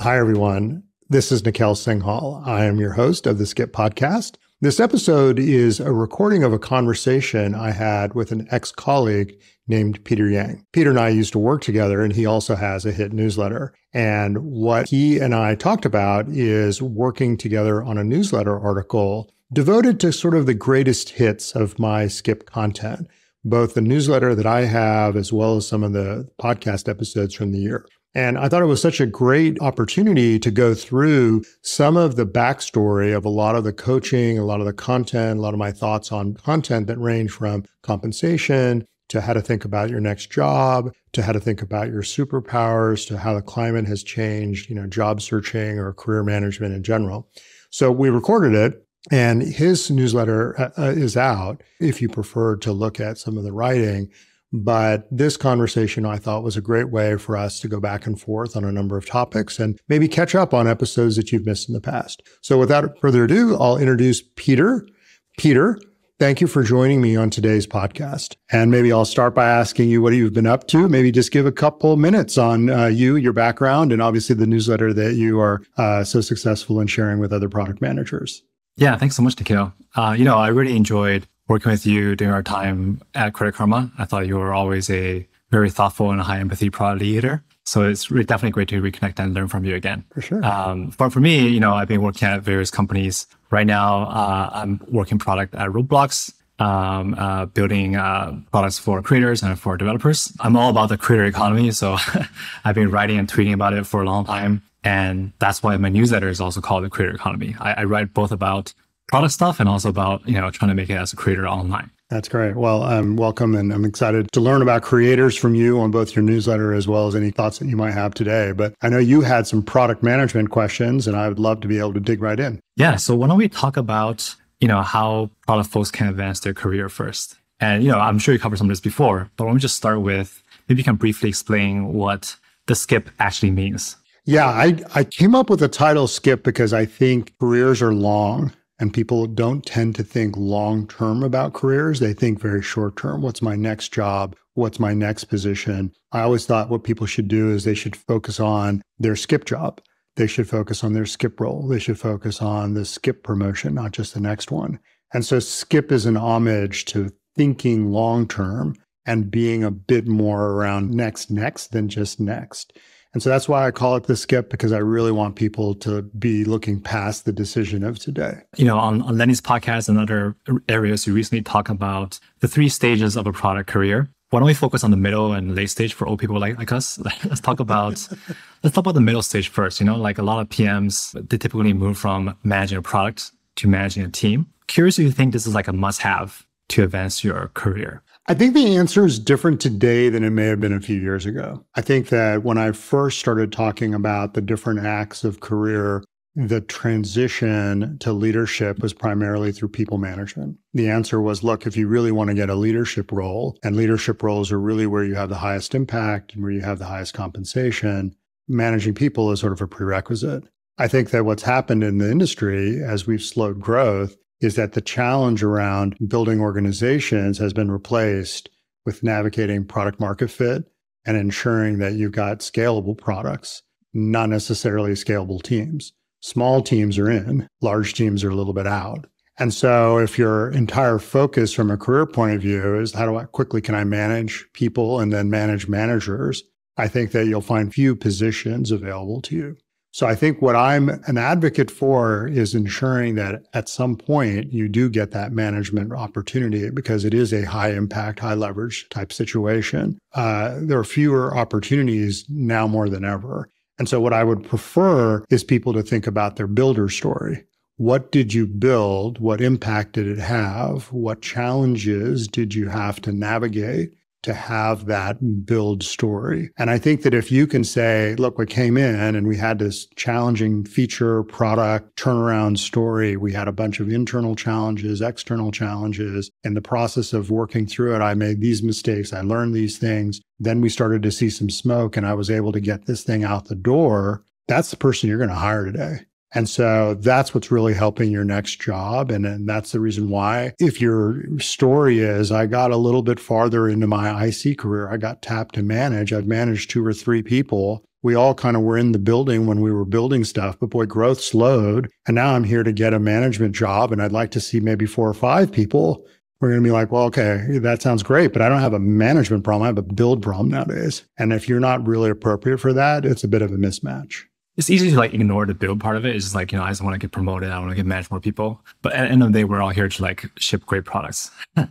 Hi, everyone. This is Nikhil Singhal. I am your host of the Skip Podcast. This episode is a recording of a conversation I had with an ex colleague named Peter Yang. Peter and I used to work together, and he also has a hit newsletter. And what he and I talked about is working together on a newsletter article devoted to sort of the greatest hits of my Skip content both the newsletter that I have as well as some of the podcast episodes from the year. And I thought it was such a great opportunity to go through some of the backstory of a lot of the coaching, a lot of the content, a lot of my thoughts on content that range from compensation to how to think about your next job, to how to think about your superpowers, to how the climate has changed, you know, job searching or career management in general. So we recorded it and his newsletter uh, uh is out if you prefer to look at some of the writing. But this conversation I thought was a great way for us to go back and forth on a number of topics and maybe catch up on episodes that you've missed in the past. So without further ado, I'll introduce Peter. Peter, thank you for joining me on today's podcast. And maybe I'll start by asking you what you've been up to. Maybe just give a couple minutes on uh, you, your background, and obviously the newsletter that you are uh, so successful in sharing with other product managers. Yeah, thanks so much, Nikhil. Uh, you know, I really enjoyed working with you during our time at Credit Karma. I thought you were always a very thoughtful and high empathy product leader. So it's definitely great to reconnect and learn from you again. For sure. Um, but for me, you know, I've been working at various companies. Right now, uh, I'm working product at Roblox, um, uh, building uh, products for creators and for developers. I'm all about the creator economy, so I've been writing and tweeting about it for a long time, and that's why my newsletter is also called the creator economy. I, I write both about product stuff and also about you know trying to make it as a creator online. That's great. Well, um, welcome, and I'm excited to learn about creators from you on both your newsletter as well as any thoughts that you might have today. But I know you had some product management questions, and I would love to be able to dig right in. Yeah. So why don't we talk about you know how product folks can advance their career first? And you know, I'm sure you covered some of this before, but let me just start with maybe you can briefly explain what the skip actually means. Yeah, I, I came up with the title skip because I think careers are long and people don't tend to think long term about careers. They think very short term. What's my next job? What's my next position? I always thought what people should do is they should focus on their skip job. They should focus on their skip role. They should focus on the skip promotion, not just the next one. And so skip is an homage to thinking long term and being a bit more around next, next than just next. And so that's why I call it the skip because I really want people to be looking past the decision of today. You know, on, on Lenny's podcast and other areas, you recently talk about the three stages of a product career. Why don't we focus on the middle and late stage for old people like, like us? let's talk about let's talk about the middle stage first. You know, like a lot of PMs, they typically move from managing a product to managing a team. Curious if you think this is like a must-have to advance your career. I think the answer is different today than it may have been a few years ago. I think that when I first started talking about the different acts of career, the transition to leadership was primarily through people management. The answer was look, if you really want to get a leadership role, and leadership roles are really where you have the highest impact and where you have the highest compensation, managing people is sort of a prerequisite. I think that what's happened in the industry as we've slowed growth is that the challenge around building organizations has been replaced with navigating product market fit and ensuring that you've got scalable products, not necessarily scalable teams. Small teams are in, large teams are a little bit out. And so if your entire focus from a career point of view is how do I quickly can I manage people and then manage managers, I think that you'll find few positions available to you. So I think what I'm an advocate for is ensuring that at some point you do get that management opportunity because it is a high impact, high leverage type situation. Uh, there are fewer opportunities now more than ever. And so what I would prefer is people to think about their builder story. What did you build? What impact did it have? What challenges did you have to navigate? to have that build story. And I think that if you can say, look, we came in and we had this challenging feature, product, turnaround story. We had a bunch of internal challenges, external challenges. In the process of working through it, I made these mistakes. I learned these things. Then we started to see some smoke and I was able to get this thing out the door. That's the person you're going to hire today. And so that's what's really helping your next job. And, and that's the reason why, if your story is, I got a little bit farther into my IC career, I got tapped to manage, I'd managed two or three people. We all kind of were in the building when we were building stuff, but boy, growth slowed. And now I'm here to get a management job, and I'd like to see maybe four or five people. We're going to be like, well, okay, that sounds great, but I don't have a management problem. I have a build problem nowadays. And if you're not really appropriate for that, it's a bit of a mismatch it's easy to like ignore the build part of it. It's just like, you know, I just want to get promoted. I want to get manage more people. But at the end of the day, we're all here to like ship great products.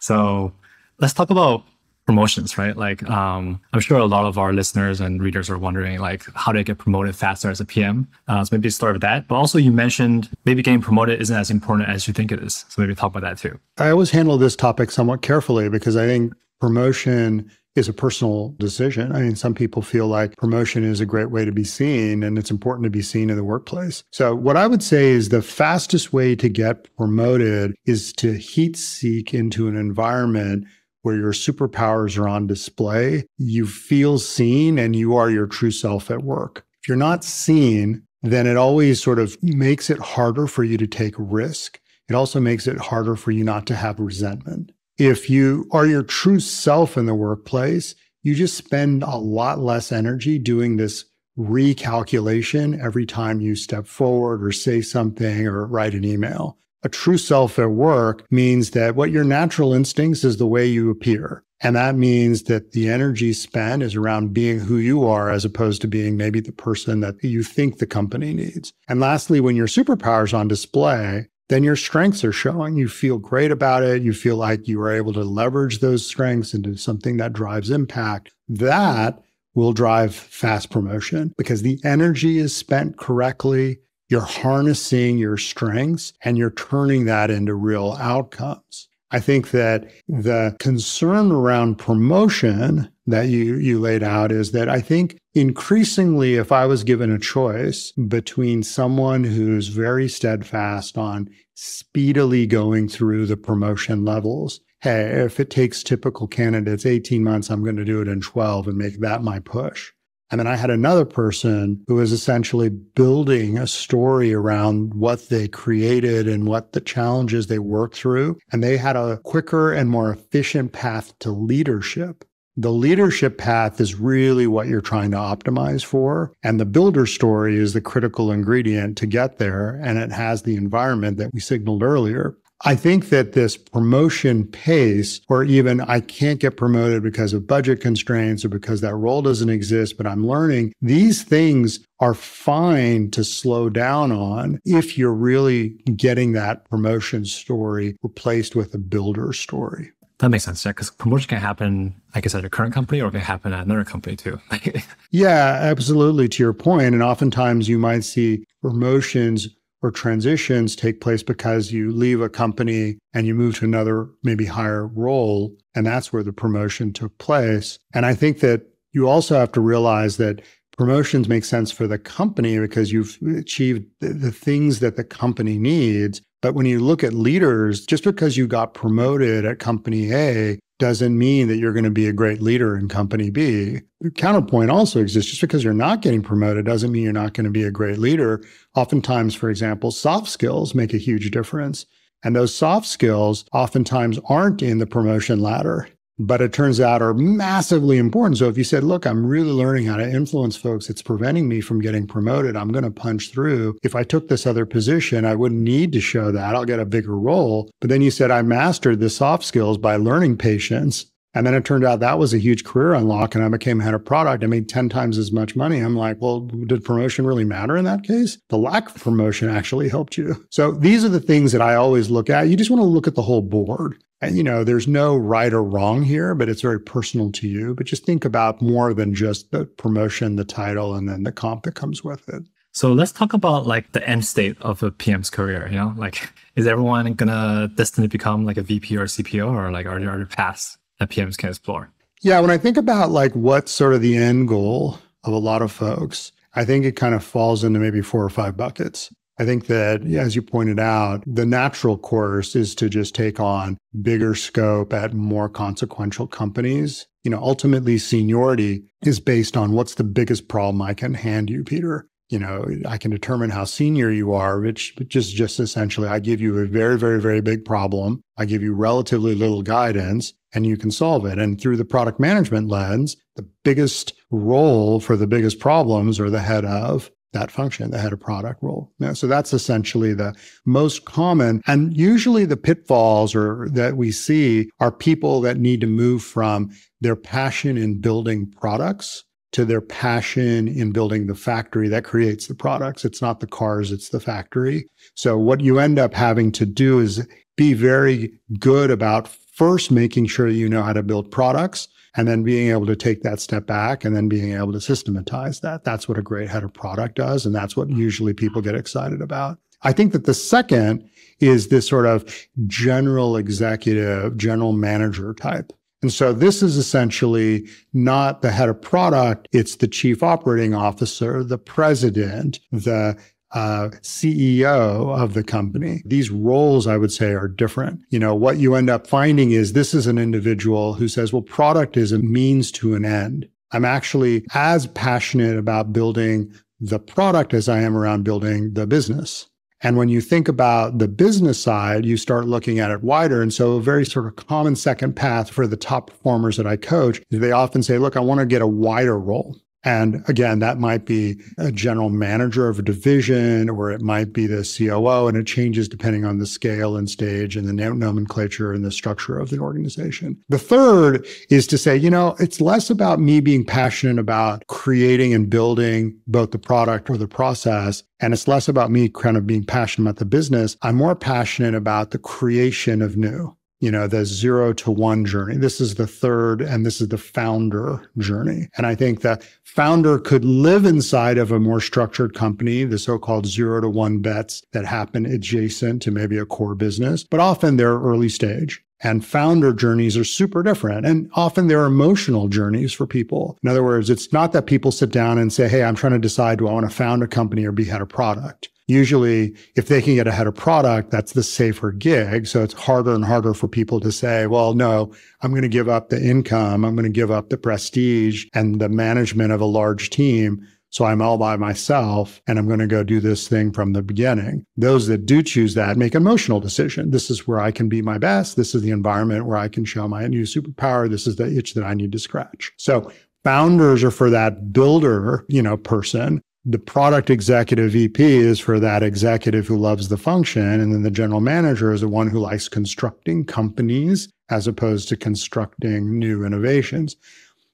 so let's talk about promotions, right? Like, um, I'm sure a lot of our listeners and readers are wondering, like, how do I get promoted faster as a PM? Uh, so maybe start with that. But also, you mentioned maybe getting promoted isn't as important as you think it is. So maybe talk about that too. I always handle this topic somewhat carefully because I think promotion is a personal decision. I mean, some people feel like promotion is a great way to be seen and it's important to be seen in the workplace. So, what I would say is the fastest way to get promoted is to heat seek into an environment where your superpowers are on display. You feel seen and you are your true self at work. If you're not seen, then it always sort of makes it harder for you to take risk. It also makes it harder for you not to have resentment if you are your true self in the workplace, you just spend a lot less energy doing this recalculation every time you step forward or say something or write an email. A true self at work means that what your natural instincts is the way you appear. And that means that the energy spent is around being who you are as opposed to being maybe the person that you think the company needs. And lastly, when your superpower is on display, then your strengths are showing. You feel great about it. You feel like you were able to leverage those strengths into something that drives impact. That will drive fast promotion because the energy is spent correctly. You're harnessing your strengths and you're turning that into real outcomes. I think that the concern around promotion that you, you laid out is that I think increasingly, if I was given a choice between someone who's very steadfast on speedily going through the promotion levels, hey, if it takes typical candidates 18 months, I'm going to do it in 12 and make that my push. And then I had another person who was essentially building a story around what they created and what the challenges they worked through. And they had a quicker and more efficient path to leadership the leadership path is really what you're trying to optimize for. And the builder story is the critical ingredient to get there. And it has the environment that we signaled earlier. I think that this promotion pace, or even I can't get promoted because of budget constraints or because that role doesn't exist, but I'm learning, these things are fine to slow down on if you're really getting that promotion story replaced with a builder story. That makes sense, yeah. Because promotion can happen, like I said, at your current company, or it can happen at another company too. yeah, absolutely. To your point, and oftentimes you might see promotions or transitions take place because you leave a company and you move to another, maybe higher role, and that's where the promotion took place. And I think that you also have to realize that promotions make sense for the company because you've achieved the things that the company needs but when you look at leaders, just because you got promoted at company A doesn't mean that you're going to be a great leader in company B. The counterpoint also exists. Just because you're not getting promoted doesn't mean you're not going to be a great leader. Oftentimes, for example, soft skills make a huge difference. And those soft skills oftentimes aren't in the promotion ladder but it turns out are massively important. So if you said, look, I'm really learning how to influence folks, it's preventing me from getting promoted. I'm going to punch through. If I took this other position, I wouldn't need to show that. I'll get a bigger role. But then you said, I mastered the soft skills by learning patience. And then it turned out that was a huge career unlock, and I became head of product. I made 10 times as much money. I'm like, well, did promotion really matter in that case? The lack of promotion actually helped you. So these are the things that I always look at. You just want to look at the whole board and you know there's no right or wrong here but it's very personal to you but just think about more than just the promotion the title and then the comp that comes with it so let's talk about like the end state of a pm's career you know like is everyone gonna destined to become like a vp or cpo or like are there other paths that pms can explore yeah when i think about like what's sort of the end goal of a lot of folks i think it kind of falls into maybe four or five buckets I think that, as you pointed out, the natural course is to just take on bigger scope at more consequential companies. You know, ultimately, seniority is based on what's the biggest problem I can hand you, Peter. You know, I can determine how senior you are, which just just essentially I give you a very, very, very big problem. I give you relatively little guidance and you can solve it. And through the product management lens, the biggest role for the biggest problems are the head of that function, the head of product role. so that's essentially the most common. And usually the pitfalls or that we see are people that need to move from their passion in building products to their passion in building the factory that creates the products. It's not the cars, it's the factory. So what you end up having to do is be very good about first making sure you know how to build products and then being able to take that step back and then being able to systematize that. That's what a great head of product does. And that's what usually people get excited about. I think that the second is this sort of general executive, general manager type. And so this is essentially not the head of product, it's the chief operating officer, the president, the uh, CEO of the company. These roles, I would say, are different. You know, what you end up finding is this is an individual who says, well, product is a means to an end. I'm actually as passionate about building the product as I am around building the business. And when you think about the business side, you start looking at it wider. And so, a very sort of common second path for the top performers that I coach, they often say, Look, I want to get a wider role. And again, that might be a general manager of a division, or it might be the COO, and it changes depending on the scale and stage and the nomenclature and the structure of an organization. The third is to say, you know, it's less about me being passionate about creating and building both the product or the process, and it's less about me kind of being passionate about the business. I'm more passionate about the creation of new you know, the zero to one journey. This is the third, and this is the founder journey. And I think that founder could live inside of a more structured company, the so called zero to one bets that happen adjacent to maybe a core business, but often they're early stage. And founder journeys are super different. And often they're emotional journeys for people. In other words, it's not that people sit down and say, Hey, I'm trying to decide do I want to found a company or be head of product? usually if they can get ahead of product, that's the safer gig. So it's harder and harder for people to say, well, no, I'm going to give up the income. I'm going to give up the prestige and the management of a large team. So I'm all by myself and I'm going to go do this thing from the beginning. Those that do choose that make an emotional decision. This is where I can be my best. This is the environment where I can show my new superpower. This is the itch that I need to scratch. So founders are for that builder, you know, person the product executive VP is for that executive who loves the function. And then the general manager is the one who likes constructing companies as opposed to constructing new innovations.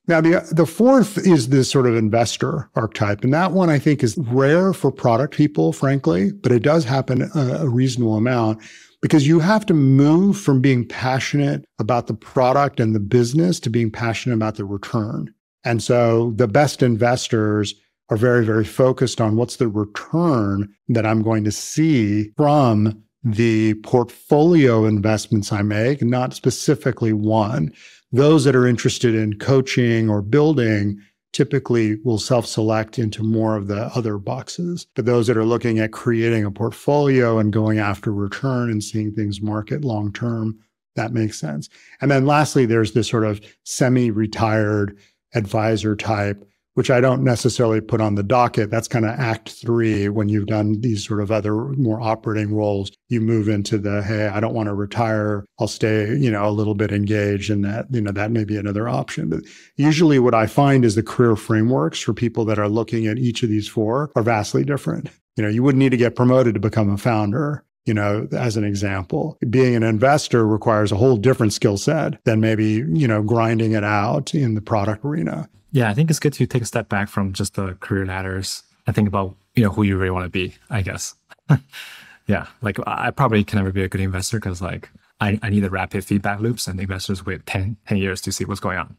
Now, the, the fourth is this sort of investor archetype. And that one I think is rare for product people, frankly, but it does happen a, a reasonable amount because you have to move from being passionate about the product and the business to being passionate about the return. And so the best investors are very, very focused on what's the return that I'm going to see from the portfolio investments I make, not specifically one. Those that are interested in coaching or building typically will self select into more of the other boxes. But those that are looking at creating a portfolio and going after return and seeing things market long term, that makes sense. And then lastly, there's this sort of semi retired advisor type which I don't necessarily put on the docket. That's kind of act three when you've done these sort of other more operating roles. You move into the, hey, I don't want to retire. I'll stay, you know, a little bit engaged. And that, you know, that may be another option. But usually what I find is the career frameworks for people that are looking at each of these four are vastly different. You know, you wouldn't need to get promoted to become a founder you know, as an example. Being an investor requires a whole different skill set than maybe, you know, grinding it out in the product arena. Yeah, I think it's good to take a step back from just the career ladders and think about, you know, who you really want to be, I guess. yeah. Like I probably can never be a good investor because like I, I need the rapid feedback loops and investors wait 10, 10 years to see what's going on.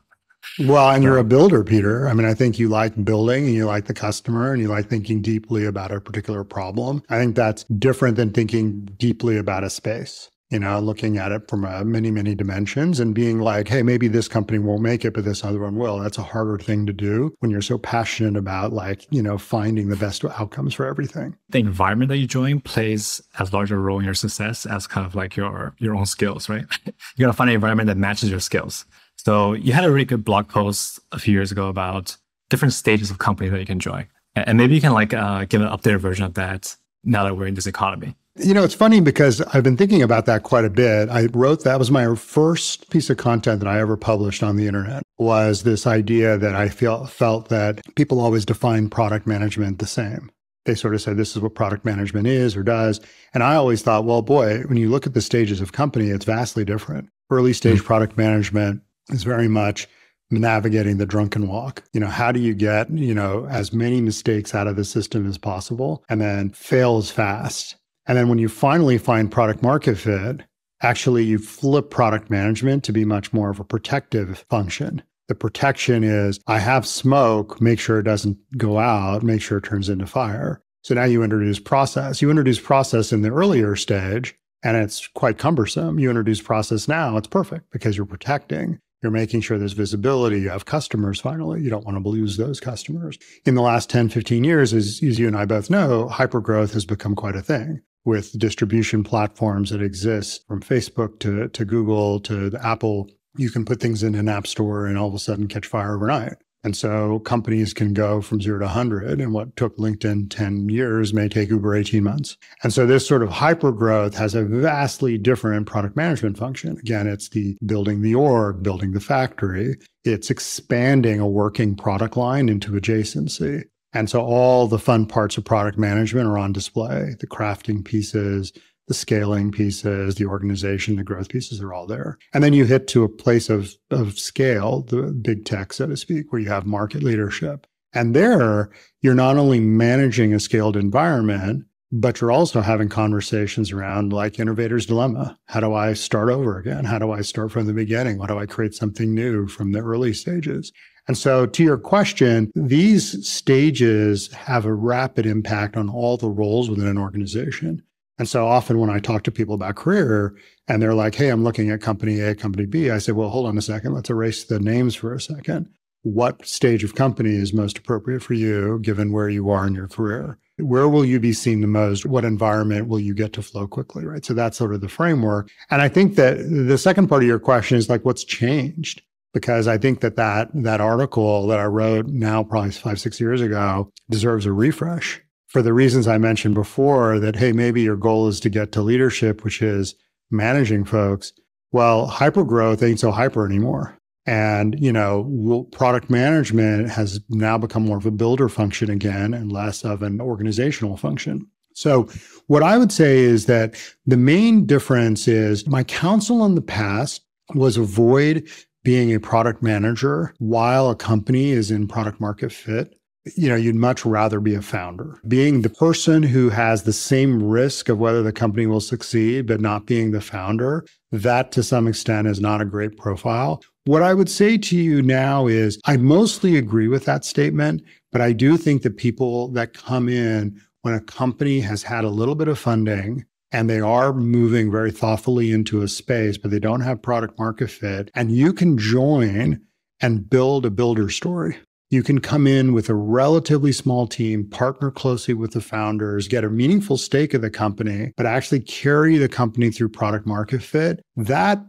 Well, and you're a builder, Peter. I mean, I think you like building and you like the customer and you like thinking deeply about a particular problem. I think that's different than thinking deeply about a space you know, looking at it from uh, many, many dimensions and being like, hey, maybe this company won't make it, but this other one will. That's a harder thing to do when you're so passionate about, like, you know, finding the best outcomes for everything. The environment that you join plays as large a role in your success as kind of like your your own skills, right? you gotta find an environment that matches your skills. So you had a really good blog post a few years ago about different stages of company that you can join, and maybe you can like uh, give an updated version of that now that we're in this economy. You know, it's funny because I've been thinking about that quite a bit. I wrote that was my first piece of content that I ever published on the internet was this idea that I felt felt that people always define product management the same. They sort of said this is what product management is or does, and I always thought, well, boy, when you look at the stages of company, it's vastly different. Early stage mm-hmm. product management is very much navigating the drunken walk. You know, how do you get, you know, as many mistakes out of the system as possible and then fail as fast and then when you finally find product market fit, actually you flip product management to be much more of a protective function. The protection is I have smoke, make sure it doesn't go out, make sure it turns into fire. So now you introduce process. You introduce process in the earlier stage and it's quite cumbersome. You introduce process now, it's perfect because you're protecting. You're making sure there's visibility. You have customers finally. You don't want to lose those customers. In the last 10, 15 years, as, as you and I both know, hypergrowth has become quite a thing with distribution platforms that exist from Facebook to, to Google to the Apple. You can put things in an app store and all of a sudden catch fire overnight. And so companies can go from zero to 100. And what took LinkedIn 10 years may take Uber 18 months. And so this sort of hyper growth has a vastly different product management function. Again, it's the building the org, building the factory. It's expanding a working product line into adjacency. And so all the fun parts of product management are on display. The crafting pieces, the scaling pieces, the organization, the growth pieces are all there. And then you hit to a place of, of scale, the big tech, so to speak, where you have market leadership. And there, you're not only managing a scaled environment, but you're also having conversations around like innovator's dilemma. How do I start over again? How do I start from the beginning? How do I create something new from the early stages? And so, to your question, these stages have a rapid impact on all the roles within an organization. And so, often when I talk to people about career and they're like, hey, I'm looking at company A, company B, I say, well, hold on a second, let's erase the names for a second. What stage of company is most appropriate for you given where you are in your career? Where will you be seen the most? What environment will you get to flow quickly? Right. So that's sort of the framework. And I think that the second part of your question is like, what's changed? because I think that that that article that I wrote now probably five six years ago deserves a refresh for the reasons I mentioned before. That hey, maybe your goal is to get to leadership, which is managing folks. Well, hyper growth ain't so hyper anymore, and you know, product management has now become more of a builder function again and less of an organizational function. So, what I would say is that the main difference is my counsel in the past was avoid being a product manager while a company is in product market fit you know you'd much rather be a founder being the person who has the same risk of whether the company will succeed but not being the founder that to some extent is not a great profile what i would say to you now is i mostly agree with that statement but i do think that people that come in when a company has had a little bit of funding and they are moving very thoughtfully into a space, but they don't have product market fit. And you can join and build a builder story. You can come in with a relatively small team, partner closely with the founders, get a meaningful stake of the company, but actually carry the company through product market fit. That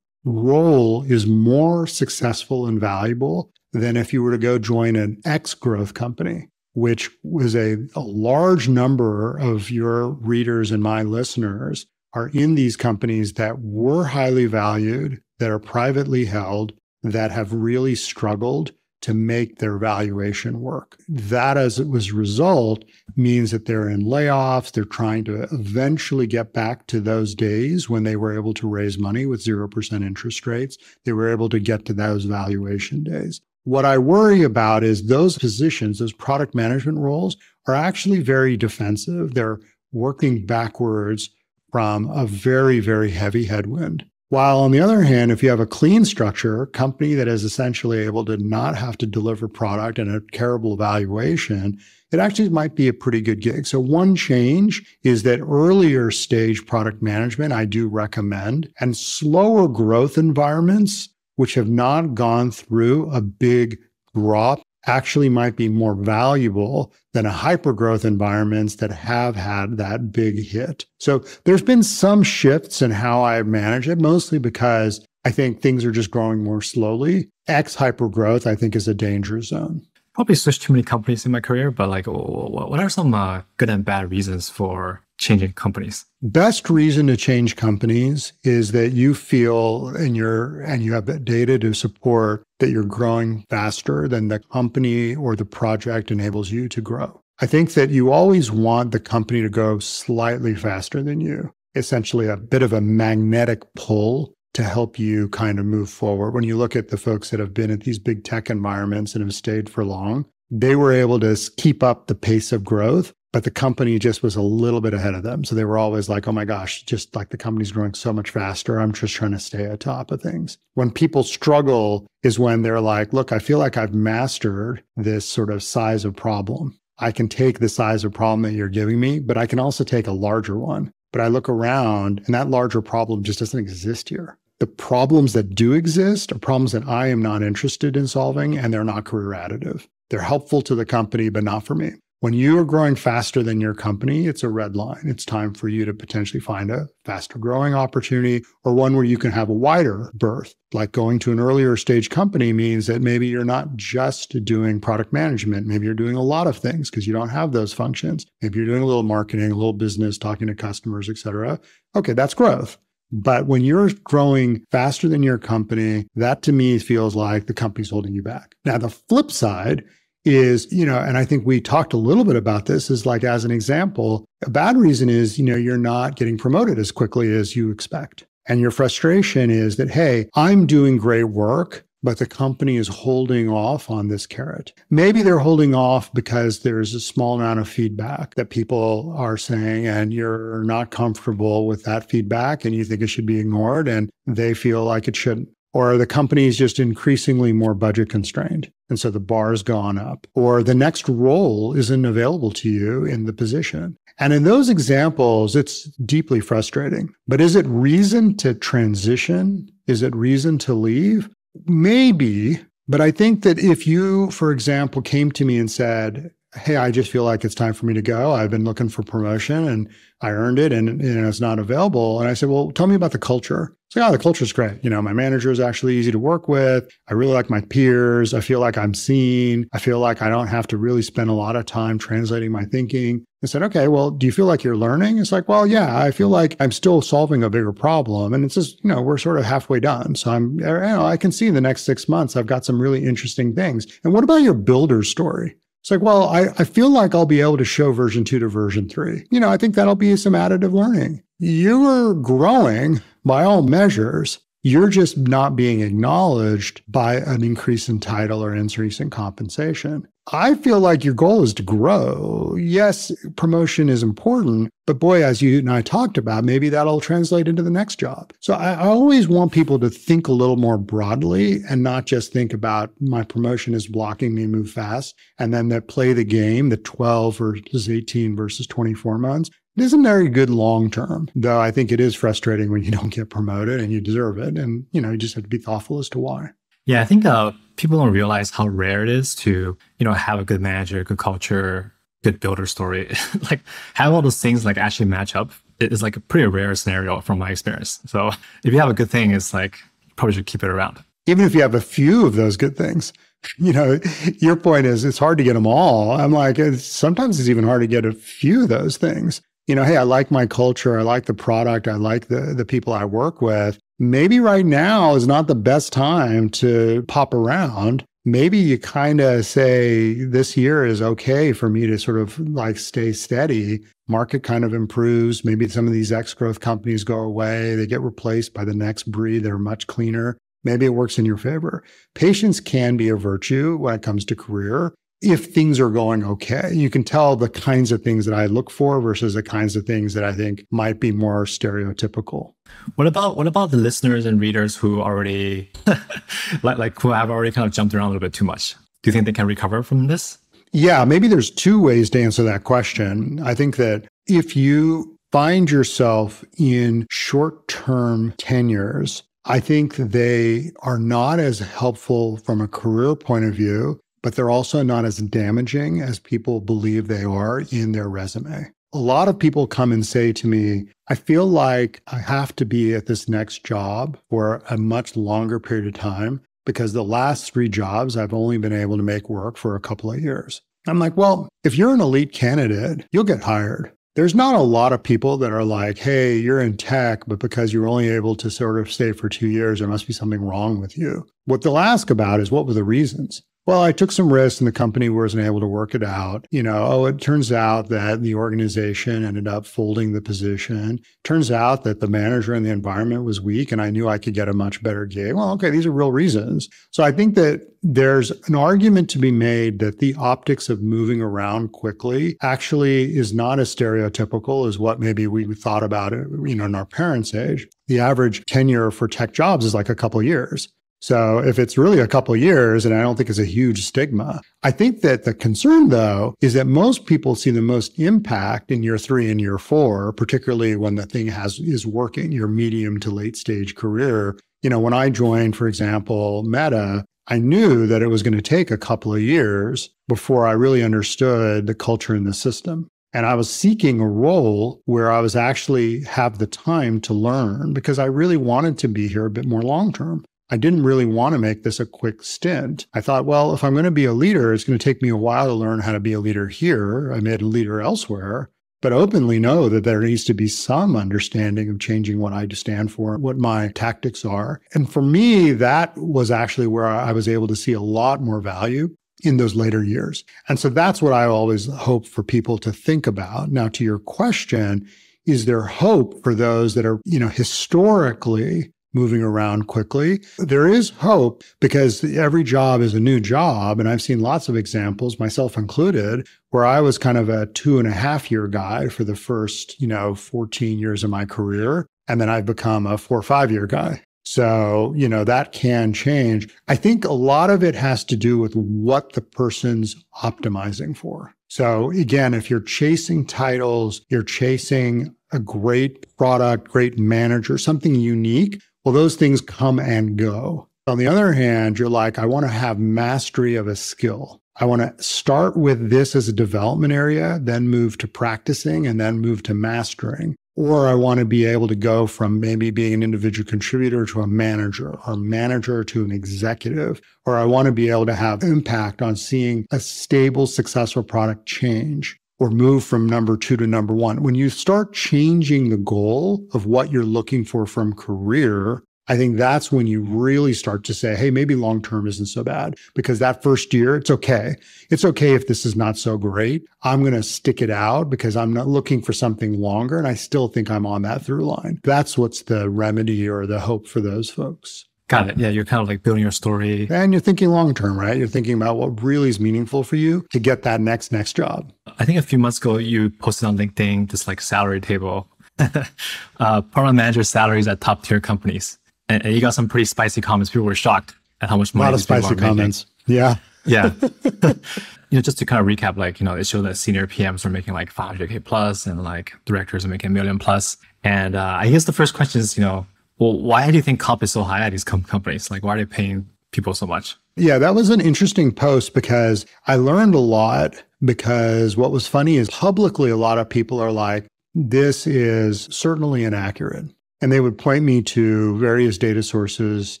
role is more successful and valuable than if you were to go join an X growth company which was a, a large number of your readers and my listeners are in these companies that were highly valued, that are privately held, that have really struggled to make their valuation work. That, as it was result, means that they're in layoffs. They're trying to eventually get back to those days when they were able to raise money with 0% interest rates. They were able to get to those valuation days. What I worry about is those positions, those product management roles, are actually very defensive. They're working backwards from a very, very heavy headwind. While on the other hand, if you have a clean structure, a company that is essentially able to not have to deliver product and a terrible valuation, it actually might be a pretty good gig. So one change is that earlier stage product management, I do recommend and slower growth environments which have not gone through a big drop actually might be more valuable than a hypergrowth environments that have had that big hit. So there's been some shifts in how I manage it, mostly because I think things are just growing more slowly. X hypergrowth, I think, is a danger zone. Probably switched too many companies in my career, but like, what are some uh, good and bad reasons for changing companies? Best reason to change companies is that you feel and you're and you have that data to support that you're growing faster than the company or the project enables you to grow. I think that you always want the company to go slightly faster than you. Essentially a bit of a magnetic pull to help you kind of move forward. When you look at the folks that have been at these big tech environments and have stayed for long, they were able to keep up the pace of growth, but the company just was a little bit ahead of them. So they were always like, oh my gosh, just like the company's growing so much faster. I'm just trying to stay atop of things. When people struggle is when they're like, look, I feel like I've mastered this sort of size of problem. I can take the size of problem that you're giving me, but I can also take a larger one. But I look around and that larger problem just doesn't exist here the problems that do exist are problems that I am not interested in solving and they're not career additive. They're helpful to the company, but not for me. When you are growing faster than your company, it's a red line. It's time for you to potentially find a faster growing opportunity or one where you can have a wider berth. Like going to an earlier stage company means that maybe you're not just doing product management. Maybe you're doing a lot of things because you don't have those functions. Maybe you're doing a little marketing, a little business, talking to customers, et cetera. Okay, that's growth. But when you're growing faster than your company, that to me feels like the company's holding you back. Now, the flip side is, you know, and I think we talked a little bit about this is like, as an example, a bad reason is, you know, you're not getting promoted as quickly as you expect. And your frustration is that, hey, I'm doing great work, but the company is holding off on this carrot. Maybe they're holding off because there's a small amount of feedback that people are saying, and you're not comfortable with that feedback and you think it should be ignored, and they feel like it shouldn't. Or are the companies just increasingly more budget constrained? And so the bar's gone up, or the next role isn't available to you in the position. And in those examples, it's deeply frustrating. But is it reason to transition? Is it reason to leave? Maybe. But I think that if you, for example, came to me and said, hey, I just feel like it's time for me to go. I've been looking for promotion and I earned it and it's not available. And I said, well, tell me about the culture. It's like, oh, the culture's great. You know, my manager is actually easy to work with. I really like my peers. I feel like I'm seen. I feel like I don't have to really spend a lot of time translating my thinking. I said, okay, well, do you feel like you're learning? It's like, well, yeah, I feel like I'm still solving a bigger problem. And it's just, you know, we're sort of halfway done. So I'm, you know, I can see in the next six months, I've got some really interesting things. And what about your builder story? It's like, well, I, I feel like I'll be able to show version two to version three. You know, I think that'll be some additive learning. You are growing by all measures, you're just not being acknowledged by an increase in title or increase in compensation. I feel like your goal is to grow. Yes, promotion is important, but boy, as you and I talked about, maybe that'll translate into the next job. So I, always want people to think a little more broadly and not just think about my promotion is blocking me move fast. And then that play the game, the 12 versus 18 versus 24 months. It isn't very good long term, though I think it is frustrating when you don't get promoted and you deserve it. And, you know, you just have to be thoughtful as to why. Yeah, I think uh, people don't realize how rare it is to, you know, have a good manager, good culture, good builder story. like have all those things like actually match up. It's like a pretty rare scenario from my experience. So if you have a good thing, it's like probably should keep it around. Even if you have a few of those good things, you know, your point is it's hard to get them all. I'm like, it's, sometimes it's even hard to get a few of those things you know, hey, I like my culture, I like the product, I like the the people I work with. Maybe right now is not the best time to pop around. Maybe you kind of say this year is okay for me to sort of like stay steady. Market kind of improves. Maybe some of these ex growth companies go away. They get replaced by the next breed. They're much cleaner. Maybe it works in your favor. Patience can be a virtue when it comes to career if things are going okay. You can tell the kinds of things that I look for versus the kinds of things that I think might be more stereotypical. What about what about the listeners and readers who already like like who have already kind of jumped around a little bit too much? Do you think they can recover from this? Yeah, maybe there's two ways to answer that question. I think that if you find yourself in short-term tenures I think they are not as helpful from a career point of view but they're also not as damaging as people believe they are in their resume. A lot of people come and say to me, I feel like I have to be at this next job for a much longer period of time because the last three jobs I've only been able to make work for a couple of years. I'm like, well, if you're an elite candidate, you'll get hired. There's not a lot of people that are like, hey, you're in tech, but because you're only able to sort of stay for two years, there must be something wrong with you. What they'll ask about is what were the reasons? Well, I took some risks and the company wasn't able to work it out. You know, oh, it turns out that the organization ended up folding the position. Turns out that the manager and the environment was weak and I knew I could get a much better gig. Well, okay, these are real reasons. So I think that there's an argument to be made that the optics of moving around quickly actually is not as stereotypical as what maybe we thought about it, you know, in our parents' age. The average tenure for tech jobs is like a couple years. So if it's really a couple years, and I don't think it's a huge stigma, I think that the concern though is that most people see the most impact in year three and year four, particularly when the thing has is working your medium to late stage career. You know, when I joined, for example, Meta, I knew that it was going to take a couple of years before I really understood the culture in the system. And I was seeking a role where I was actually have the time to learn because I really wanted to be here a bit more long term. I didn't really want to make this a quick stint. I thought, well, if I'm going to be a leader, it's going to take me a while to learn how to be a leader here. I'm a leader elsewhere, but openly know that there needs to be some understanding of changing what I stand for, what my tactics are. And for me, that was actually where I was able to see a lot more value in those later years. And so that's what I always hope for people to think about. Now, to your question, is there hope for those that are, you know, historically moving around quickly. There is hope because every job is a new job. And I've seen lots of examples, myself included, where I was kind of a two and a half year guy for the first, you know, 14 years of my career. And then I've become a four or five year guy. So, you know, that can change. I think a lot of it has to do with what the person's optimizing for. So, again, if you're chasing titles, you're chasing a great product, great manager, something unique, well, those things come and go. On the other hand, you're like, I want to have mastery of a skill. I want to start with this as a development area, then move to practicing, and then move to mastering or I want to be able to go from maybe being an individual contributor to a manager or manager to an executive, or I want to be able to have impact on seeing a stable, successful product change or move from number two to number one. When you start changing the goal of what you're looking for from career I think that's when you really start to say, hey, maybe long term isn't so bad because that first year, it's okay. It's okay if this is not so great. I'm going to stick it out because I'm not looking for something longer. And I still think I'm on that through line. That's what's the remedy or the hope for those folks. Got it. Yeah, you're kind of like building your story. And you're thinking long term, right? You're thinking about what really is meaningful for you to get that next next job. I think a few months ago you posted on LinkedIn this like salary table. uh, program manager salaries at top tier companies and, you got some pretty spicy comments. People were shocked at how much money. A lot of spicy comments. Making. Yeah. yeah. you know, just to kind of recap, like, you know, it showed that senior PMs were making like 500K plus and like directors are making a million plus. And uh, I guess the first question is, you know, well, why do you think comp is so high at these com- companies? Like, why are they paying people so much? Yeah, that was an interesting post because I learned a lot. Because what was funny is publicly, a lot of people are like, this is certainly inaccurate. And they would point me to various data sources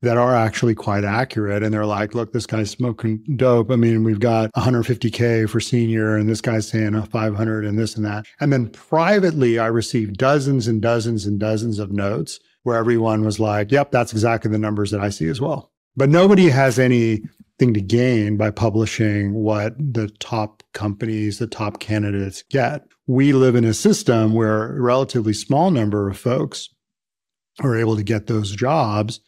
that are actually quite accurate. And they're like, look, this guy's smoking dope. I mean, we've got 150K for senior, and this guy's saying 500 and this and that. And then privately, I received dozens and dozens and dozens of notes where everyone was like, yep, that's exactly the numbers that I see as well. But nobody has anything to gain by publishing what the top companies, the top candidates get. We live in a system where a relatively small number of folks are able to get those jobs.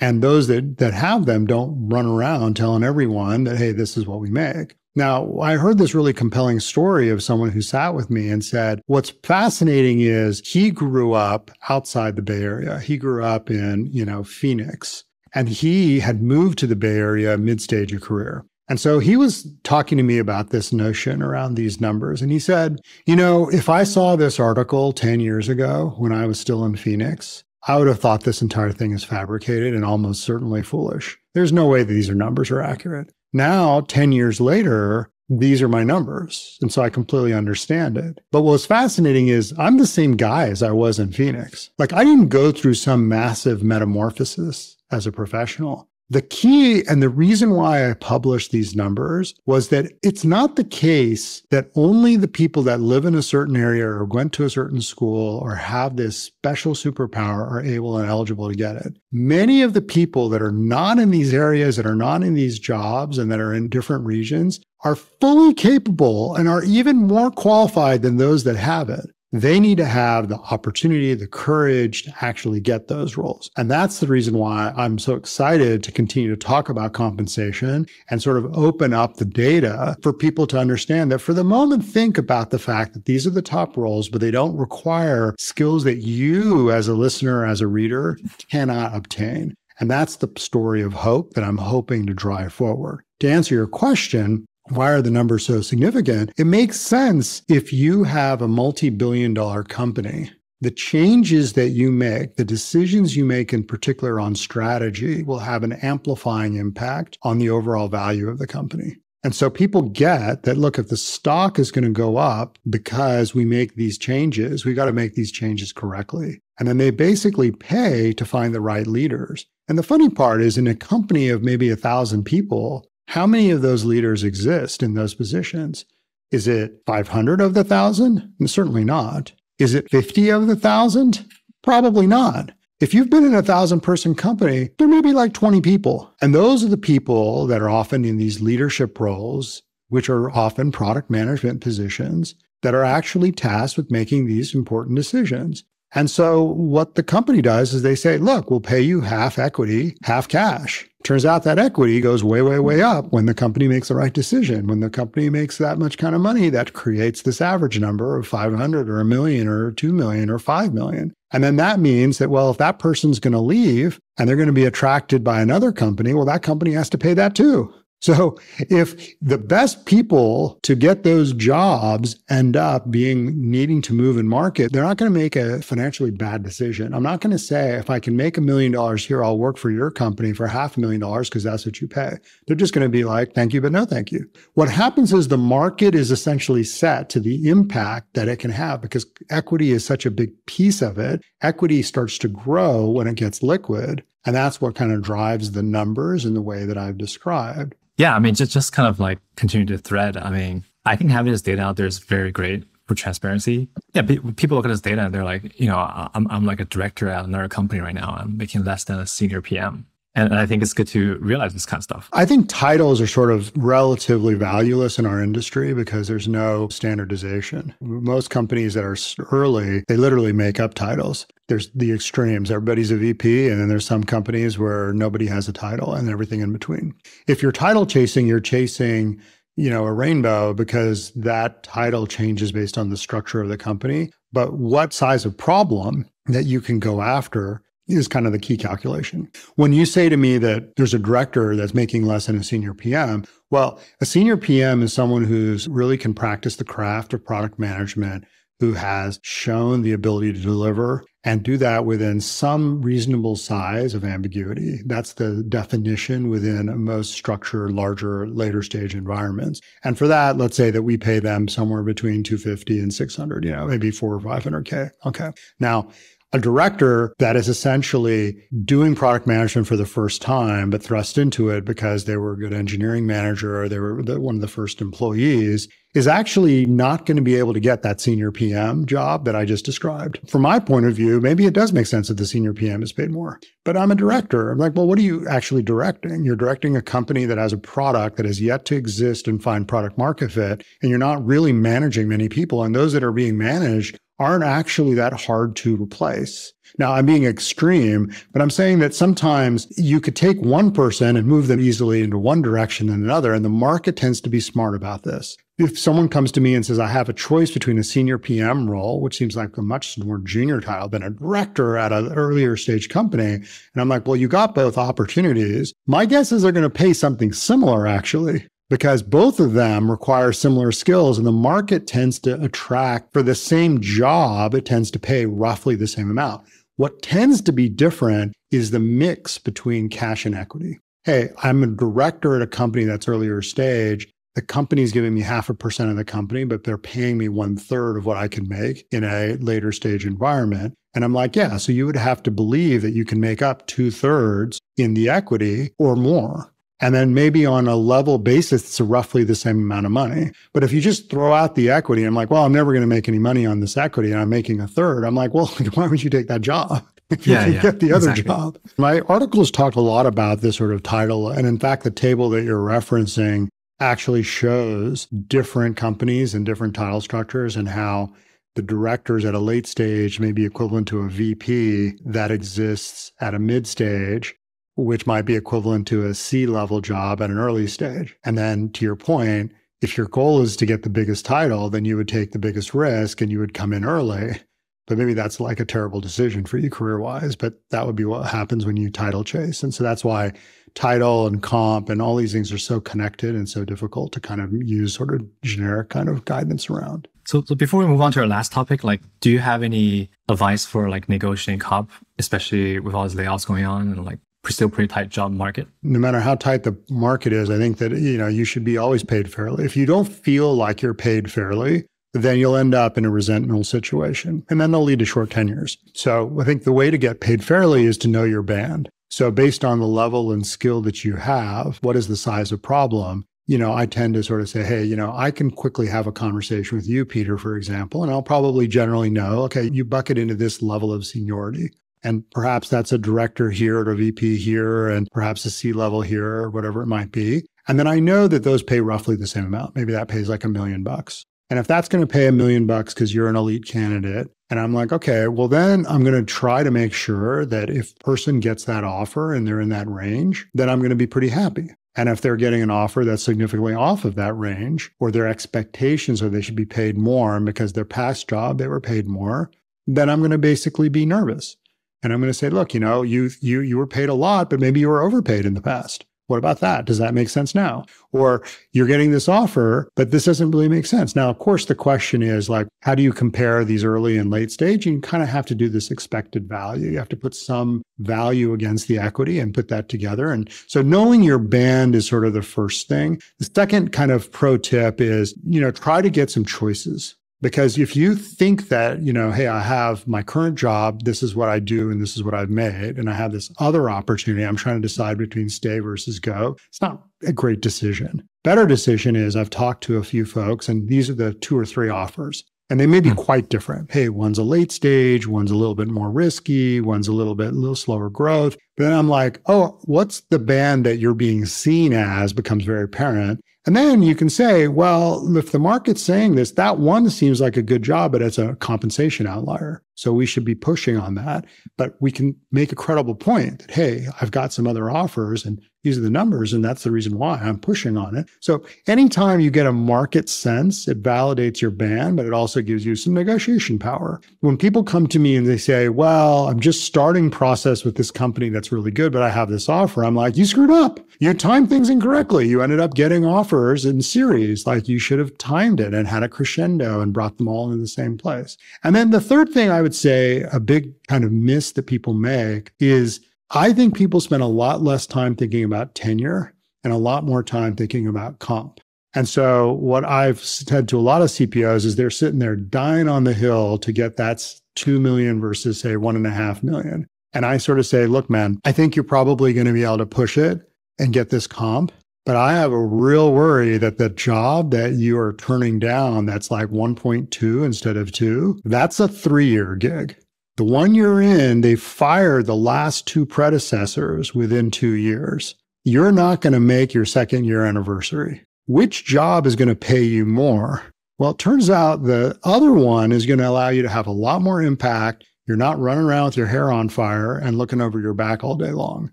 And those that, that have them don't run around telling everyone that, hey, this is what we make. Now, I heard this really compelling story of someone who sat with me and said, What's fascinating is he grew up outside the Bay Area. He grew up in, you know, Phoenix, and he had moved to the Bay Area mid stage of career. And so he was talking to me about this notion around these numbers. And he said, You know, if I saw this article 10 years ago when I was still in Phoenix, I would have thought this entire thing is fabricated and almost certainly foolish. There's no way these are numbers are accurate. Now, 10 years later, these are my numbers. And so I completely understand it. But what's fascinating is I'm the same guy as I was in Phoenix. Like I didn't go through some massive metamorphosis as a professional. The key and the reason why I published these numbers was that it's not the case that only the people that live in a certain area or went to a certain school or have this special superpower are able and eligible to get it. Many of the people that are not in these areas, that are not in these jobs, and that are in different regions are fully capable and are even more qualified than those that have it they need to have the opportunity, the courage to actually get those roles. And that's the reason why I'm so excited to continue to talk about compensation and sort of open up the data for people to understand that for the moment, think about the fact that these are the top roles, but they don't require skills that you as a listener, as a reader cannot obtain. And that's the story of hope that I'm hoping to drive forward. To answer your question, why are the numbers so significant? It makes sense if you have a multi billion dollar company. The changes that you make, the decisions you make in particular on strategy, will have an amplifying impact on the overall value of the company. And so people get that look, if the stock is going to go up because we make these changes, we got to make these changes correctly. And then they basically pay to find the right leaders. And the funny part is in a company of maybe a thousand people, how many of those leaders exist in those positions? Is it 500 of the thousand? Certainly not. Is it 50 of the thousand? Probably not. If you've been in a thousand person company, there may be like 20 people. And those are the people that are often in these leadership roles, which are often product management positions that are actually tasked with making these important decisions. And so what the company does is they say, look, we'll pay you half equity, half cash. Turns out that equity goes way, way, way up when the company makes the right decision. When the company makes that much kind of money, that creates this average number of 500 or a million or 2 million or 5 million. And then that means that, well, if that person's going to leave and they're going to be attracted by another company, well, that company has to pay that too. So if the best people to get those jobs end up being needing to move in market, they're not going to make a financially bad decision. I'm not going to say if I can make a million dollars here, I'll work for your company for half a million dollars because that's what you pay. They're just going to be like, thank you, but no thank you. What happens is the market is essentially set to the impact that it can have because equity is such a big piece of it. Equity starts to grow when it gets liquid. And that's what kind of drives the numbers in the way that I've described. Yeah. I mean, just, just kind of like continue the thread. I mean, I think having this data out there is very great for transparency. Yeah. Pe- people look at this data and they're like, you know, I'm, I'm like a director at another company right now. I'm making less than a senior PM. And I think it's good to realize this kind of stuff. I think titles are sort of relatively valueless in our industry because there's no standardization. Most companies that are early, they literally make up titles there's the extremes. Everybody's a VP, and then there's some companies where nobody has a title and everything in between. If you're title chasing, you're chasing, you know, a rainbow because that title changes based on the structure of the company. But what size of problem that you can go after is kind of the key calculation. When you say to me that there's a director that's making less than a senior PM, well, a senior PM is someone who's really can practice the craft of product management who has shown the ability to deliver and do that within some reasonable size of ambiguity. That's the definition within most structured, larger, later stage environments. And for that, let's say that we pay them somewhere between 250 and 600, you know, maybe four or 500K. Okay. Now, a director that is essentially doing product management for the first time, but thrust into it because they were a good engineering manager or they were the, one of the first employees is actually not going to be able to get that senior PM job that I just described. From my point of view, maybe it does make sense that the senior PM is paid more, but I'm a director. I'm like, well, what are you actually directing? You're directing a company that has a product that has yet to exist and find product market fit, and you're not really managing many people. And those that are being managed aren't actually that hard to replace. Now, I'm being extreme, but I'm saying that sometimes you could take one person and move them easily into one direction and another. And the market tends to be smart about this. If someone comes to me and says, I have a choice between a senior PM role, which seems like a much more junior title than a director at an earlier stage company. And I'm like, well, you got both opportunities. My guess is they're going to pay something similar, actually because both of them require similar skills and the market tends to attract for the same job it tends to pay roughly the same amount what tends to be different is the mix between cash and equity hey i'm a director at a company that's earlier stage the company's giving me half a percent of the company but they're paying me one third of what i could make in a later stage environment and i'm like yeah so you would have to believe that you can make up two thirds in the equity or more and then maybe on a level basis, it's roughly the same amount of money. But if you just throw out the equity, I'm like, well, I'm never going to make any money on this equity and I'm making a third. I'm like, well, why would you take that job? If you yeah, can yeah, get the other exactly. job. My articles talk a lot about this sort of title. And in fact, the table that you're referencing actually shows different companies and different title structures and how the directors at a late stage may be equivalent to a VP that exists at a mid stage which might be equivalent to a C level job at an early stage. And then to your point, if your goal is to get the biggest title, then you would take the biggest risk and you would come in early. But maybe that's like a terrible decision for you career wise. But that would be what happens when you title chase. And so that's why title and comp and all these things are so connected and so difficult to kind of use sort of generic kind of guidance around. So, so before we move on to our last topic, like, do you have any advice for like negotiating comp, especially with all these layoffs going on and like still pretty tight job market. No matter how tight the market is, I think that you know you should be always paid fairly. If you don't feel like you're paid fairly, then you'll end up in a resentful situation, and then they'll lead to short tenures. So I think the way to get paid fairly is to know your band. So based on the level and skill that you have, what is the size of problem? You know, I tend to sort of say, hey, you know, I can quickly have a conversation with you, Peter, for example, and I'll probably generally know, okay, you bucket into this level of seniority. And perhaps that's a director here or a VP here, and perhaps a C level here or whatever it might be. And then I know that those pay roughly the same amount. Maybe that pays like a million bucks. And if that's going to pay a million bucks because you're an elite candidate, and I'm like, okay, well, then I'm going to try to make sure that if person gets that offer and they're in that range, then I'm going to be pretty happy. And if they're getting an offer that's significantly off of that range, or their expectations are they should be paid more because their past job they were paid more, then I'm going to basically be nervous. And I'm going to say, look, you know, you you you were paid a lot, but maybe you were overpaid in the past. What about that? Does that make sense now? Or you're getting this offer, but this doesn't really make sense. Now, of course, the question is like, how do you compare these early and late stage? You kind of have to do this expected value. You have to put some value against the equity and put that together. And so knowing your band is sort of the first thing. The second kind of pro tip is, you know, try to get some choices because if you think that, you know, hey, I have my current job, this is what I do, and this is what I've made, and I have this other opportunity, I'm trying to decide between stay versus go, it's not a great decision. Better decision is I've talked to a few folks, and these are the two or three offers. And they may be hmm. quite different. Hey, one's a late stage, one's a little bit more risky, one's a little bit a little slower growth. But then I'm like, oh, what's the band that you're being seen as becomes very apparent. And then you can say, well, if the market's saying this, that one seems like a good job, but it's a compensation outlier. So we should be pushing on that. But we can make a credible point that, hey, I've got some other offers and these are the numbers. And that's the reason why I'm pushing on it. So anytime you get a market sense, it validates your ban, but it also gives you some negotiation power. When people come to me and they say, well, I'm just starting process with this company that's really good, but I have this offer. I'm like, you screwed up. You timed things incorrectly. You ended up getting offers in series. Like you should have timed it and had a crescendo and brought them all in the same place. And then the third thing I would would say a big kind of miss that people make is I think people spend a lot less time thinking about tenure and a lot more time thinking about comp. And so, what I've said to a lot of CPOs is they're sitting there dying on the hill to get that 2 million versus, say, one and a half million. And I sort of say, look, man, I think you're probably going to be able to push it and get this comp. But I have a real worry that the job that you are turning down that's like 1.2 instead of two, that's a three year gig. The one you're in, they fired the last two predecessors within two years. You're not going to make your second year anniversary. Which job is going to pay you more? Well, it turns out the other one is going to allow you to have a lot more impact. You're not running around with your hair on fire and looking over your back all day long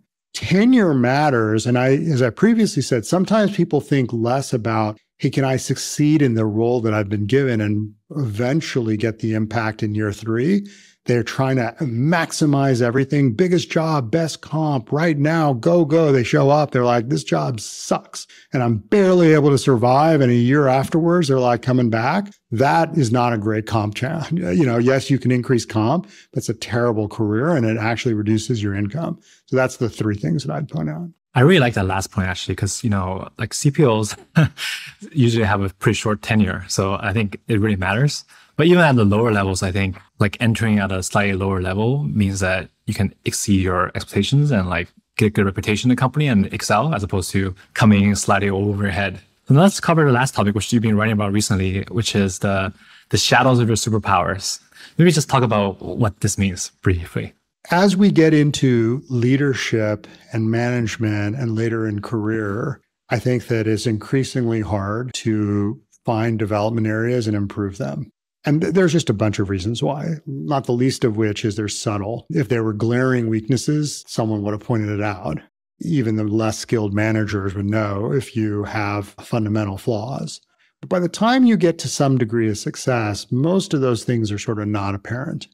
tenure matters. And I, as I previously said, sometimes people think less about, hey, can I succeed in the role that I've been given and eventually get the impact in year three? They're trying to maximize everything. Biggest job, best comp right now. Go, go. They show up. They're like, this job sucks and I'm barely able to survive. And a year afterwards, they're like coming back. That is not a great comp challenge. You know, yes, you can increase comp. That's a terrible career and it actually reduces your income. So that's the three things that I'd point out. I really like that last point actually, because you know, like CPOs usually have a pretty short tenure, so I think it really matters. But even at the lower levels, I think like entering at a slightly lower level means that you can exceed your expectations and like get a good reputation in the company and excel as opposed to coming slightly over your head. And let's cover the last topic, which you've been writing about recently, which is the the shadows of your superpowers. Maybe just talk about what this means briefly. As we get into leadership and management and later in career, I think that it's increasingly hard to find development areas and improve them. And there's just a bunch of reasons why, not the least of which is they're subtle. If there were glaring weaknesses, someone would have pointed it out. Even the less skilled managers would know if you have fundamental flaws. But by the time you get to some degree of success, most of those things are sort of not apparent.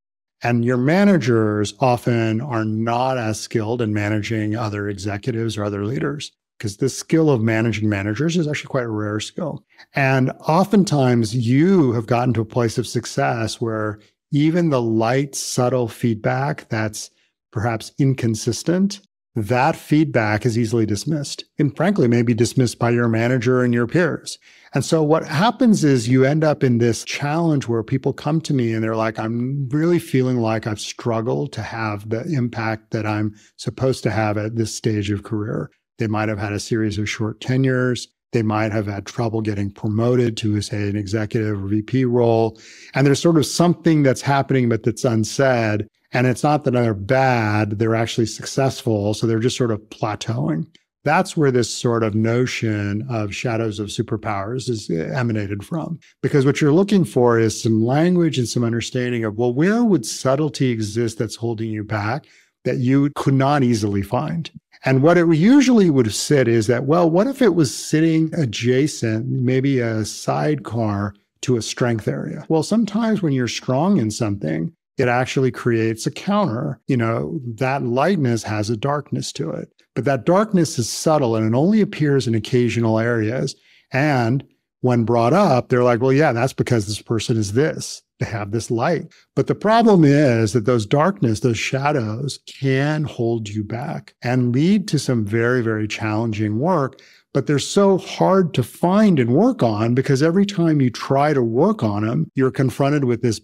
And your managers often are not as skilled in managing other executives or other leaders because the skill of managing managers is actually quite a rare skill. And oftentimes you have gotten to a place of success where even the light, subtle feedback that's perhaps inconsistent, that feedback is easily dismissed and frankly, maybe dismissed by your manager and your peers. And so what happens is you end up in this challenge where people come to me and they're like, I'm really feeling like I've struggled to have the impact that I'm supposed to have at this stage of career. They might have had a series of short tenures. They might have had trouble getting promoted to, say, an executive or VP role. And there's sort of something that's happening, but that's unsaid. And it's not that they're bad, they're actually successful. So they're just sort of plateauing. That's where this sort of notion of shadows of superpowers is eh, emanated from. Because what you're looking for is some language and some understanding of, well, where would subtlety exist that's holding you back that you could not easily find? And what it usually would have said is that, well, what if it was sitting adjacent, maybe a sidecar to a strength area? Well, sometimes when you're strong in something, it actually creates a counter. You know, that lightness has a darkness to it, but that darkness is subtle and it only appears in occasional areas. And when brought up, they're like, well, yeah, that's because this person is this to have this light. But the problem is that those darkness, those shadows can hold you back and lead to some very, very challenging work. But they're so hard to find and work on because every time you try to work on them, you're confronted with this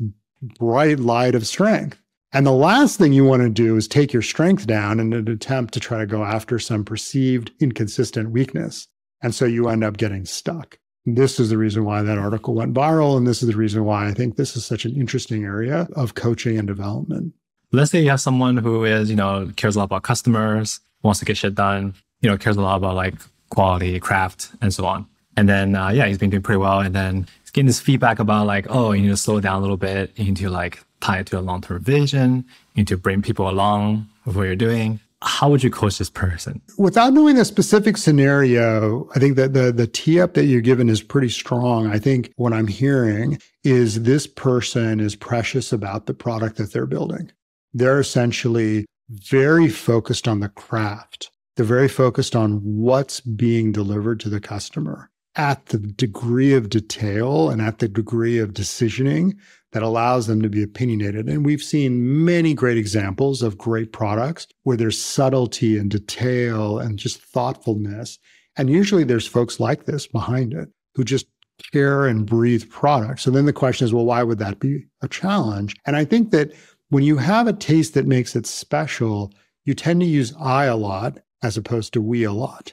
bright light of strength. And the last thing you want to do is take your strength down in an attempt to try to go after some perceived inconsistent weakness. And so you end up getting stuck this is the reason why that article went viral. And this is the reason why I think this is such an interesting area of coaching and development. Let's say you have someone who is, you know, cares a lot about customers, wants to get shit done, you know, cares a lot about like quality, craft, and so on. And then, uh, yeah, he's been doing pretty well. And then he's getting this feedback about like, oh, you need to slow down a little bit. You need to like tie it to a long term vision. You need to bring people along with what you're doing how would you coach this person? Without knowing the specific scenario, I think that the the tee up that you're given is pretty strong. I think what I'm hearing is this person is precious about the product that they're building. They're essentially very focused on the craft. They're very focused on what's being delivered to the customer at the degree of detail and at the degree of decisioning that allows them to be opinionated. And we've seen many great examples of great products where there's subtlety and detail and just thoughtfulness. And usually there's folks like this behind it who just care and breathe product. So then the question is, well, why would that be a challenge? And I think that when you have a taste that makes it special, you tend to use I a lot as opposed to we a lot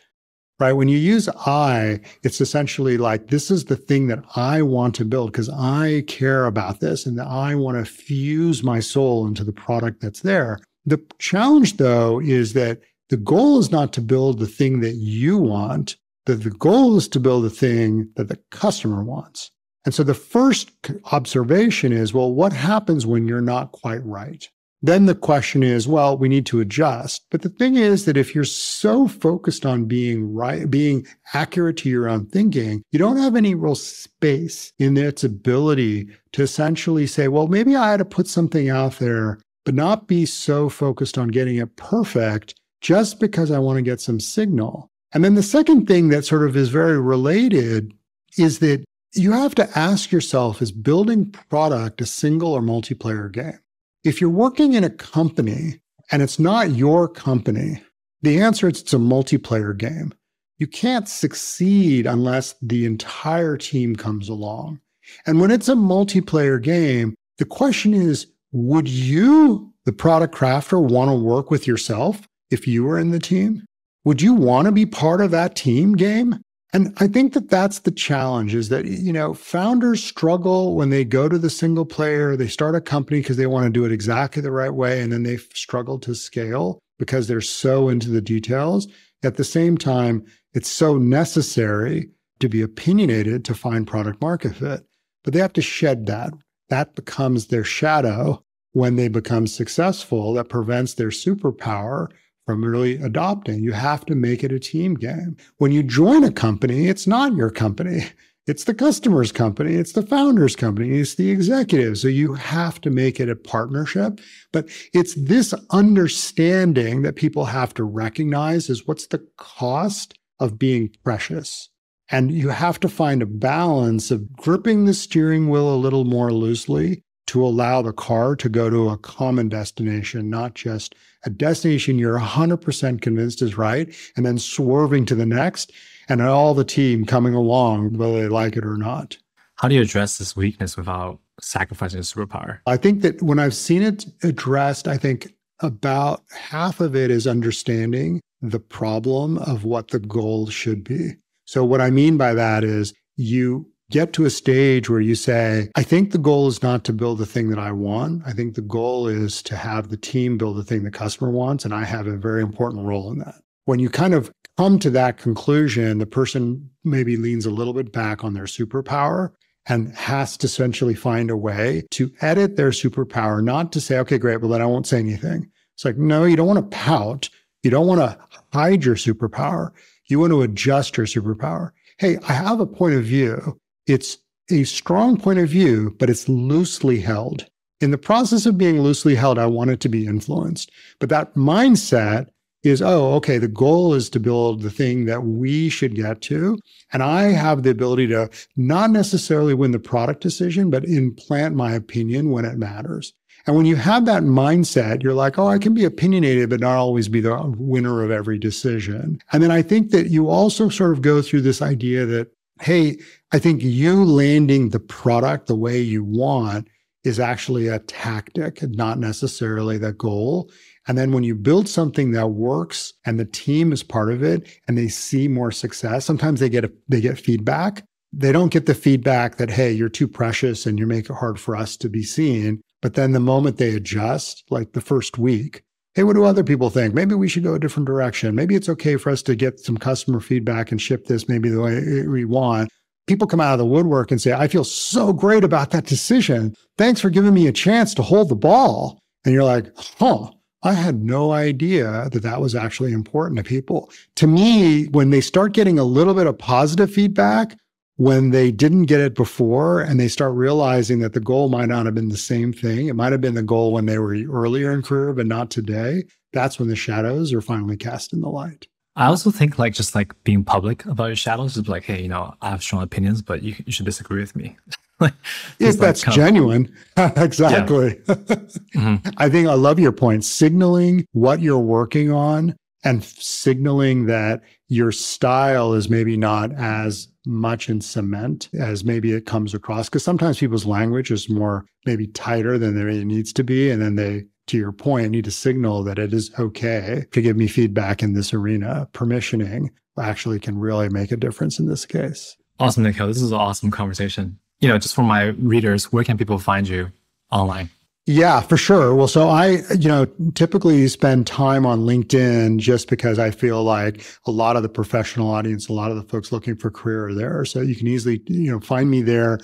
right? When you use I, it's essentially like this is the thing that I want to build because I care about this and I want to fuse my soul into the product that's there. The challenge, though, is that the goal is not to build the thing that you want, that the goal is to build the thing that the customer wants. And so the first observation is well, what happens when you're not quite right? Then the question is, well, we need to adjust. But the thing is that if you're so focused on being right, being accurate to your own thinking, you don't have any real space in its ability to essentially say, well, maybe I had to put something out there, but not be so focused on getting it perfect just because I want to get some signal. And then the second thing that sort of is very related is that you have to ask yourself is building product a single or multiplayer game? If you're working in a company and it's not your company, the answer is it's a multiplayer game. You can't succeed unless the entire team comes along. And when it's a multiplayer game, the question is would you, the product crafter, want to work with yourself if you were in the team? Would you want to be part of that team game? And I think that that's the challenge is that, you know, founders struggle when they go to the single player, they start a company because they want to do it exactly the right way. And then they struggle to scale because they're so into the details. At the same time, it's so necessary to be opinionated to find product market fit, but they have to shed that. That becomes their shadow when they become successful. That prevents their superpower from really adopting. You have to make it a team game. When you join a company, it's not your company. It's the customer's company, it's the founder's company, it's the executive. So you have to make it a partnership. But it's this understanding that people have to recognize is what's the cost of being precious. And you have to find a balance of gripping the steering wheel a little more loosely to allow the car to go to a common destination, not just a destination you're 100% convinced is right, and then swerving to the next, and all the team coming along, whether they like it or not. How do you address this weakness without sacrificing a superpower? I think that when I've seen it addressed, I think about half of it is understanding the problem of what the goal should be. So, what I mean by that is you get to a stage where you say, I think the goal is not to build the thing that I want. I think the goal is to have the team build the thing the customer wants. And I have a very important role in that. When you kind of come to that conclusion, the person maybe leans a little bit back on their superpower and has to essentially find a way to edit their superpower, not to say, okay, great, well, then I won't say anything. It's like, no, you don't want to pout. You don't want to hide your superpower. You want to adjust your superpower. Hey, I have a point of view. It's a strong point of view, but it's loosely held. In the process of being loosely held, I want it to be influenced. But that mindset is oh, okay, the goal is to build the thing that we should get to. And I have the ability to not necessarily win the product decision, but implant my opinion when it matters. And when you have that mindset, you're like, oh, I can be opinionated, but not always be the winner of every decision. And then I think that you also sort of go through this idea that hey, I think you landing the product the way you want is actually a tactic, not necessarily the goal. And then when you build something that works and the team is part of it and they see more success, sometimes they get a, they get feedback. They don't get the feedback that hey, you're too precious and you make it hard for us to be seen. But then the moment they adjust, like the first week, hey, what do other people think? Maybe we should go a different direction. Maybe it's okay for us to get some customer feedback and ship this maybe the way we want. People come out of the woodwork and say, I feel so great about that decision. Thanks for giving me a chance to hold the ball. And you're like, huh, I had no idea that that was actually important to people. To me, when they start getting a little bit of positive feedback, when they didn't get it before and they start realizing that the goal might not have been the same thing. It might have been the goal when they were earlier in career, but not today. That's when the shadows are finally cast in the light. I also think like just like being public about your shadows is like, hey, you know, I have strong opinions, but you, you should disagree with me. like, if that's genuine, exactly. mm-hmm. I think I love your point. Signaling what you're working on and signaling that your style is maybe not as much in cement as maybe it comes across because sometimes people's language is more maybe tighter than it needs to be and then they to your point need to signal that it is okay to give me feedback in this arena permissioning actually can really make a difference in this case awesome nikhil this is an awesome conversation you know just for my readers where can people find you online yeah, for sure. Well, so I, you know, typically spend time on LinkedIn just because I feel like a lot of the professional audience, a lot of the folks looking for career are there. So you can easily, you know, find me there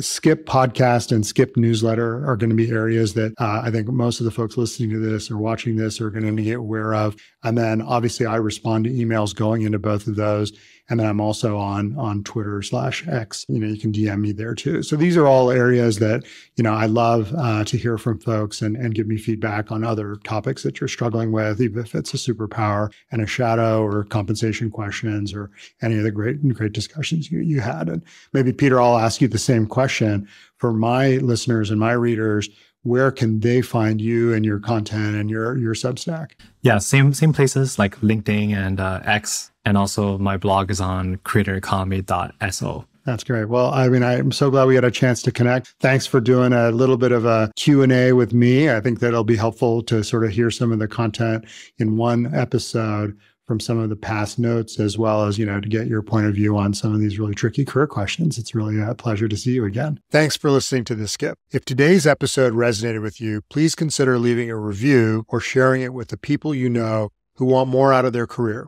skip podcast and skip newsletter are going to be areas that uh, I think most of the folks listening to this or watching this are going to get aware of. And then obviously, I respond to emails going into both of those. And then I'm also on on Twitter slash X. You know, you can DM me there too. So these are all areas that, you know, I love uh, to hear from folks and, and give me feedback on other topics that you're struggling with, even if it's a superpower and a shadow or compensation questions or any of the great great discussions you, you had. And maybe Peter, I'll ask you the same question for my listeners and my readers where can they find you and your content and your your Substack? Yeah, same same places like LinkedIn and uh, X, and also my blog is on creatoreconomy.so. That's great. Well, I mean, I'm so glad we had a chance to connect. Thanks for doing a little bit of a Q&A with me. I think that'll be helpful to sort of hear some of the content in one episode from some of the past notes, as well as, you know, to get your point of view on some of these really tricky career questions. It's really a pleasure to see you again. Thanks for listening to this, Skip. If today's episode resonated with you, please consider leaving a review or sharing it with the people you know who want more out of their career.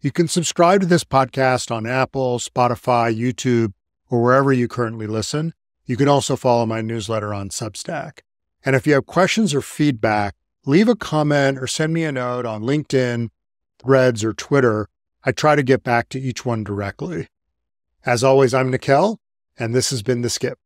You can subscribe to this podcast on Apple, Spotify, YouTube, or wherever you currently listen. You can also follow my newsletter on Substack. And if you have questions or feedback, leave a comment or send me a note on LinkedIn Threads, or Twitter, I try to get back to each one directly. As always, I'm Nikel, and this has been The Skip.